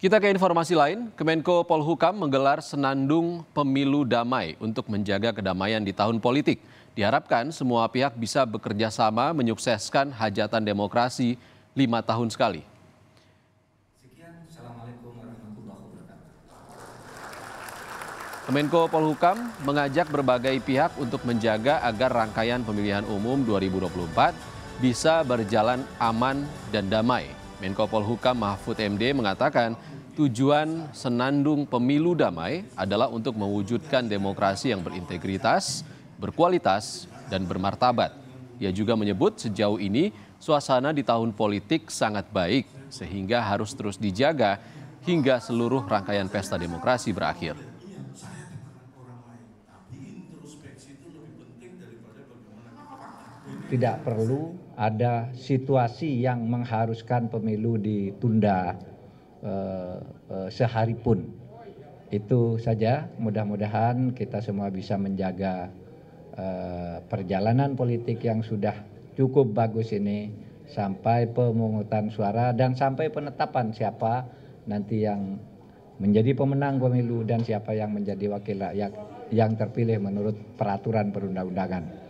Kita ke informasi lain, Kemenko Polhukam menggelar senandung pemilu damai untuk menjaga kedamaian di tahun politik. Diharapkan semua pihak bisa bekerja sama menyukseskan hajatan demokrasi lima tahun sekali. Kemenko Polhukam mengajak berbagai pihak untuk menjaga agar rangkaian pemilihan umum 2024 bisa berjalan aman dan damai. Menko Polhukam Mahfud MD mengatakan tujuan senandung pemilu damai adalah untuk mewujudkan demokrasi yang berintegritas, berkualitas, dan bermartabat. Ia juga menyebut sejauh ini suasana di tahun politik sangat baik sehingga harus terus dijaga hingga seluruh rangkaian pesta demokrasi berakhir. tidak perlu ada situasi yang mengharuskan pemilu ditunda uh, uh, sehari pun. Itu saja, mudah-mudahan kita semua bisa menjaga uh, perjalanan politik yang sudah cukup bagus ini sampai pemungutan suara dan sampai penetapan siapa nanti yang menjadi pemenang pemilu dan siapa yang menjadi wakil rakyat yang terpilih menurut peraturan perundang-undangan.